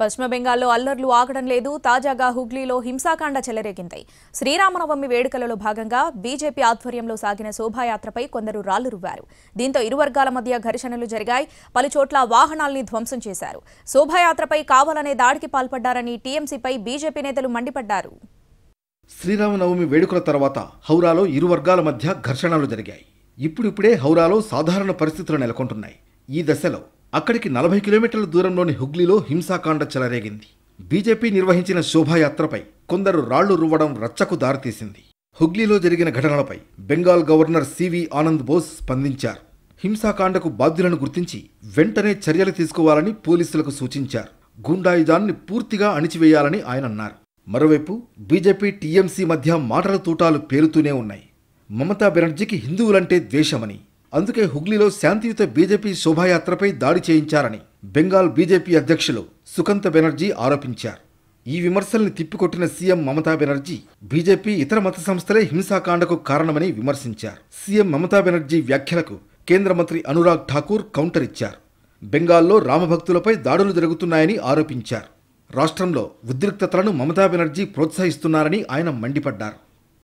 పశ్చిమ బెంగాల్లో అల్లర్లు ఆగడం లేదు తాజాగా హుగ్లీలో హింసాకాండ చెలరేగింది శ్రీరామనవమి వేడుకలలో భాగంగా బీజేపీ ఆధ్వర్యంలో సాగిన శోభాయాత్రపై కొందరు రాళ్లు రువ్వారు దీంతో ఇరు వర్గాల మధ్య ఘర్షణలు జరిగాయి పలుచోట్ల వాహనాల్ని ధ్వంసం చేశారు శోభాయాత్రపై కావాలనే దాడికి పాల్పడ్డారని టీఎంసీపై బీజేపీ నేతలు మండిపడ్డారు శ్రీరామనవమి వేడుకల తర్వాత హౌరాలో ఇరు వర్గాల మధ్య ఘర్షణలు జరిగాయి ఇప్పుడిప్పుడే హౌరాలో సాధారణ పరిస్థితులు నెలకొంటున్నాయి ఈ దశలో అక్కడికి నలభై కిలోమీటర్ల దూరంలోని హుగ్లీలో హింసాకాండ చెలరేగింది బీజేపీ నిర్వహించిన శోభాయాత్రపై కొందరు రాళ్లు రువ్వడం రచ్చకు దారితీసింది హుగ్లీలో జరిగిన ఘటనలపై బెంగాల్ గవర్నర్ సివి ఆనంద్ బోస్ స్పందించారు హింసాకాండకు బాధ్యులను గుర్తించి వెంటనే చర్యలు తీసుకోవాలని పోలీసులకు సూచించారు గుండాయుధాన్ని పూర్తిగా అణిచివేయాలని ఆయన అన్నారు మరోవైపు బీజేపీ టీఎంసీ మధ్య మాటల తూటాలు పేలుతూనే ఉన్నాయి మమతా బెనర్జీకి హిందువులంటే ద్వేషమని అందుకే హుగ్లీలో శాంతియుత బీజేపీ శోభాయాత్రపై దాడి చేయించారని బెంగాల్ బీజేపీ అధ్యక్షులు సుకంత బెనర్జీ ఆరోపించారు ఈ విమర్శల్ని తిప్పికొట్టిన సీఎం మమతా బెనర్జీ బీజేపీ ఇతర మత సంస్థలే హింసాకాండకు కారణమని విమర్శించారు సీఎం మమతా బెనర్జీ వ్యాఖ్యలకు కేంద్ర మంత్రి అనురాగ్ ఠాకూర్ కౌంటర్ ఇచ్చారు బెంగాల్లో రామభక్తులపై దాడులు జరుగుతున్నాయని ఆరోపించారు రాష్ట్రంలో ఉద్రిక్తతలను మమతా బెనర్జీ ప్రోత్సహిస్తున్నారని ఆయన మండిపడ్డారు